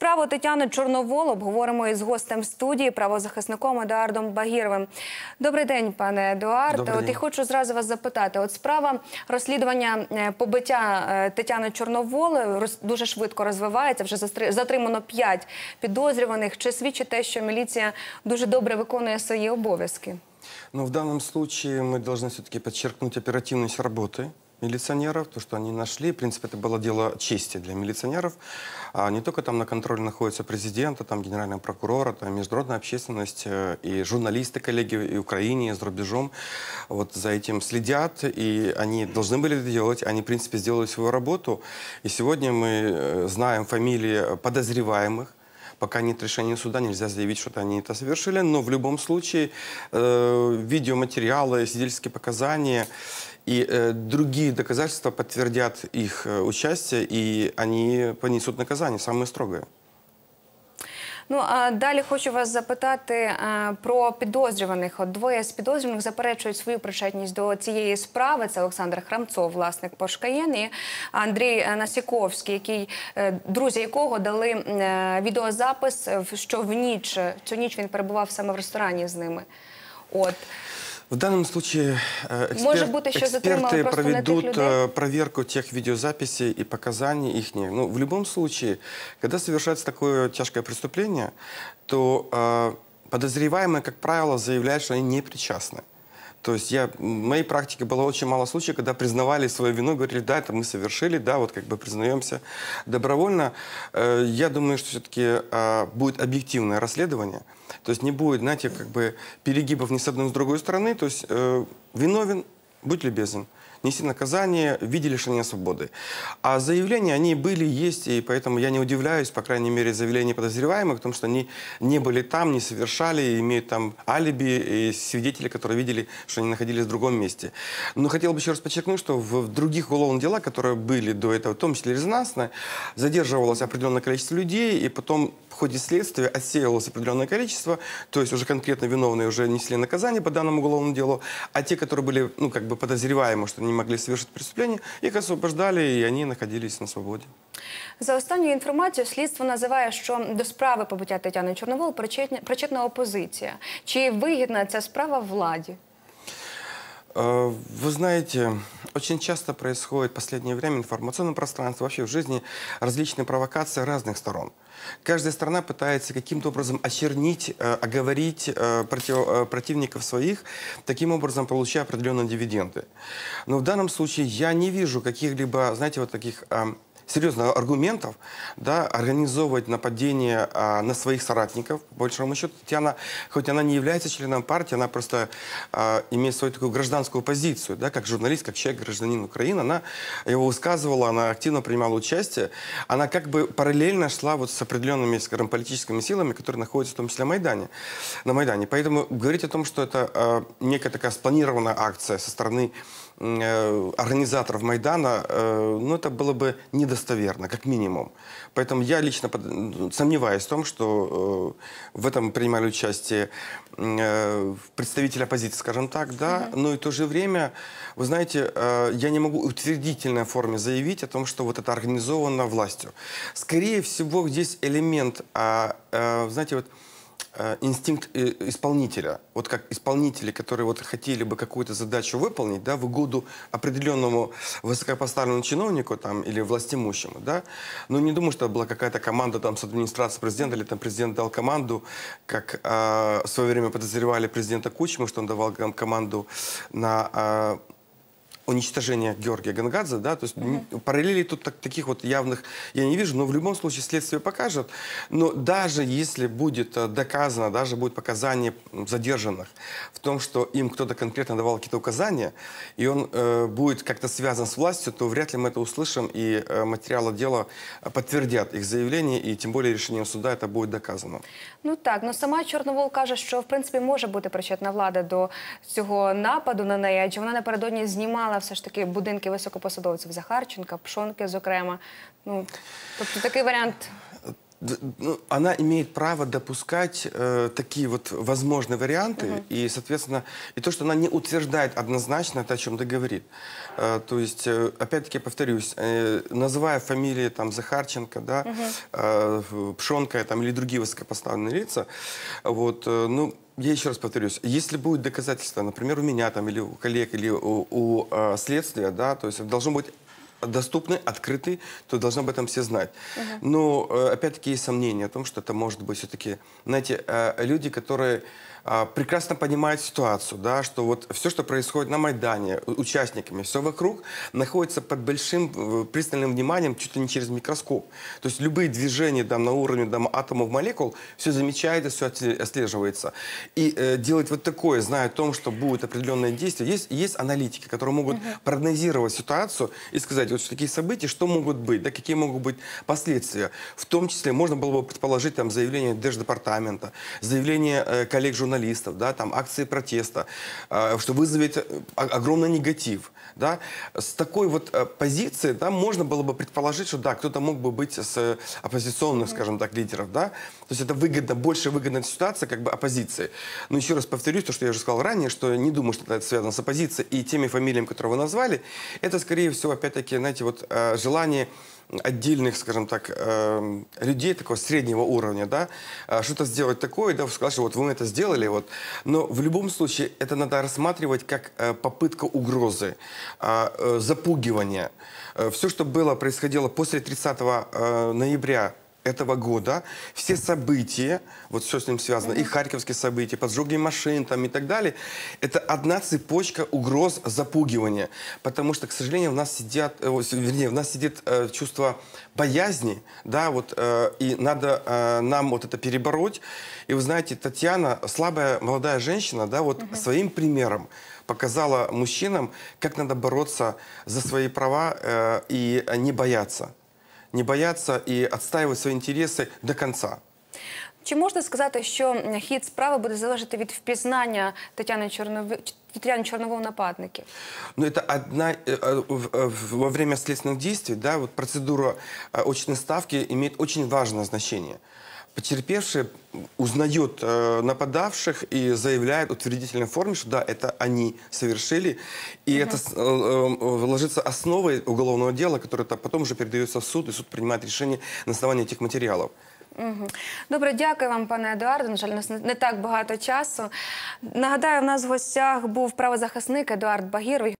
Справу Тетяни Чорновол обговоримо із гостем студії, правозахисником Едуардом Багіровим. Добрий день, пане Едуард. От і хочу зразу вас запитати. От справа розслідування е, побиття е, Тетяни Чорновол е, дуже швидко розвивається. Вже затримано п'ять підозрюваних. Чи свідчить те, що міліція дуже добре виконує свої обов'язки? Ну, в даному случае ми должны все-таки подчеркнуть оперативность работы. милиционеров, то, что они нашли. В принципе, это было дело чести для милиционеров. А не только там на контроле находится президента, там генерального прокурора, там международная общественность э, и журналисты, коллеги и Украине, и за рубежом. Вот за этим следят, и они должны были это делать. Они, в принципе, сделали свою работу. И сегодня мы э, знаем фамилии подозреваемых, пока нет решения суда, нельзя заявить, что они это совершили. Но в любом случае э, видеоматериалы, свидетельские показания И э, другие доказательства подтвердят их э, участие, и они понесут наказание, самое строгое. Ну а далі хочу вас запитати е, про підозрюваних. От двоє з підозрюваних заперечують свою причетність до цієї справи. Це Олександр Храмцов, власник Пошкаєн, і Андрій е, Насіковський, який е, друзі якого дали відеозапис, що в ніч цю ніч він перебував саме в ресторані з ними. От В данном случае э, эксперт, Может быть, еще эксперты проведут э, проверку тех видеозаписей и показаний их. Ну, в любом случае, когда совершается такое тяжкое преступление, то э, подозреваемые, как правило, заявляют, что они не причастны. То есть я, в моей практике было очень мало случаев, когда признавали свою вину, говорили, да, это мы совершили, да, вот как бы признаемся добровольно. Э, я думаю, что все-таки а, будет объективное расследование. То есть не будет, знаете, как бы перегибов ни с одной, ни с другой стороны. То есть э, виновен, будь любезен, нести наказание в виде лишения свободы. А заявления, они были, есть, и поэтому я не удивляюсь, по крайней мере, заявления подозреваемых, о том, что они не были там, не совершали, имеют там алиби, и свидетели, которые видели, что они находились в другом месте. Но хотел бы еще раз подчеркнуть, что в других уголовных делах, которые были до этого, в том числе резонансные, задерживалось определенное количество людей, и потом в ходе следствия отсеивалось определенное количество, то есть уже конкретно виновные уже несли наказание по данному уголовному делу, а те, которые были, ну, как бы подозреваемых, что не могли совершить преступление, их освобождали, и они находились на свободе. За останню інформацію, слідство називає, що до справи побуття Тетяни Чорновол причетна, опозиція. Чи вигідна ця справа владі? Е, ви знаєте. Очень часто происходит в последнее время информационном пространстве, вообще в жизни различные провокации разных сторон. Каждая страна пытается каким-то образом очернить, э, оговорить э, против, э, противников своих, таким образом получая определенные дивиденды. Но в данном случае я не вижу каких-либо, знаете, вот таких серьезных аргументов, да, организовывать нападение а, на своих соратников, по большому счету. Татьяна, хоть она не является членом партии, она просто а, имеет свою такую гражданскую позицию, да, как журналист, как человек, гражданин Украины, она его высказывала, она активно принимала участие, она как бы параллельно шла вот с определенными, скажем, политическими силами, которые находятся в том числе на Майдане. На Майдане. Поэтому говорить о том, что это а, некая такая спланированная акция со стороны Э, организаторов Майдана, э, ну, это было бы недостоверно, как минимум. Поэтому я лично ну, сомневаюсь в том, что э, в этом принимали участие представители оппозиции, скажем так, да, но и в то же время, вы знаете, я не могу в утвердительной форме заявить о том, что вот это организовано властью. Скорее всего, здесь элемент, а, знаете, вот Э, инстинкт э, исполнителя. Вот как исполнители, которые вот хотели бы какую-то задачу выполнить, да, в угоду определенному высокопоставленному чиновнику там, или властимущему, да. Но ну, не думаю, что была какая-то команда там с администрации президента, или там президент дал команду, как э, в свое время подозревали президента Кучму, что он давал команду на э, уничтожения Георгия Гангадзе, да, то есть угу. параллелей тут так, таких вот явных я не вижу, но в любом случае следствие покажет. Но даже если будет э, доказано, даже будет показание задержанных в том, что им кто-то конкретно давал какие-то указания, и он э, будет как-то связан с властью, то вряд ли мы это услышим, и э, материалы дела э, подтвердят их заявление, и тем более рішенням суда это будет доказано. Ну так, но ну сама Чорновол каже, що в принципі може бути причетна влада до цього нападу на неї, адже вона напередодні знімала все ж таки будинки високопосадовців Захарченка, Пшонки, зокрема. Ну тобто такий варіант ну, она имеет право допускать э, такие вот возможные варианты, угу. и, соответственно, и то, что она не утверждает однозначно это, о чем ты говорит. Э, то есть, э, опять-таки, повторюсь, э, называя фамилии там Захарченко, да, угу. э, Пшонка там, или другие высокопоставленные лица, вот, э, ну, я еще раз повторюсь, если будет доказательство, например, у меня там или у коллег, или у, у э, следствия, да, то есть должно быть доступны, открыты, то должны об этом все знать. Uh -huh. Но э, опять-таки есть сомнения о том, что это может быть все-таки, знаете, э, люди, которые а, прекрасно понимают ситуацию, да, что вот все, что происходит на Майдане, участниками, все вокруг находится под большим э, пристальным вниманием, чуть ли не через микроскоп. То есть любые движения там, на уровне там, атомов, молекул, все замечается, все отслеживается. И э, делать вот такое, зная о том, что будут определенные действия, есть, есть аналитики, которые могут угу. прогнозировать ситуацию и сказать, рассмотреть вот такие события, что могут быть, да, какие могут быть последствия. В том числе можно было бы предположить там заявление Держдепартамента, заявление э, коллег-журналистов, да, там акции протеста, э, что вызовет э, огромный негатив. Да. С такой вот э, позиции да, можно было бы предположить, что да, кто-то мог бы быть с э, оппозиционных, скажем так, лидеров. Да. То есть это выгодно, больше выгодная ситуация как бы оппозиции. Но еще раз повторюсь, то, что я уже сказал ранее, что не думаю, что это связано с оппозицией и теми фамилиями, которые вы назвали. Это, скорее всего, опять-таки знаете, вот э, желание отдельных, скажем так, э, людей такого среднего уровня, да, э, что-то сделать такое, да, сказать, что вот вы это сделали, вот. Но в любом случае это надо рассматривать как э, попытка угрозы, э, э запугивания. Все, что было, происходило после 30 ноября этого года все события, вот все с ним связано, mm -hmm. и харьковские события, поджоги машин там и так далее, это одна цепочка угроз запугивания. Потому что, к сожалению, в нас сидят, э, вернее, в нас сидит э, чувство боязни, да, вот, э, и надо э, нам вот это перебороть. И вы знаете, Татьяна, слабая молодая женщина, да, вот mm -hmm. своим примером показала мужчинам, как надо бороться за свои права э, и не бояться не бояться и отстаивать свои интересы до конца. Чи можна сказати, що хід справи буде залежати від впізнання Тетяни Чорнової? Тетяна Чернового нападники. Ну, это одна... Э, э, э, во время следственных действий, да, вот процедура очной ставки имеет очень важное значение потерпевший узнает э, нападавших и заявляет в утвердительной форме, что да, это они совершили. И угу. это э, э, ложится основой уголовного дела, которое потом уже передается в суд, и суд принимает решение на основании этих материалов. Угу. Добре, дякую вам, пане Едуарду. На жаль, у нас не так багато часу. Нагадаю, у нас в гостях був правозахисник Едуард Багір.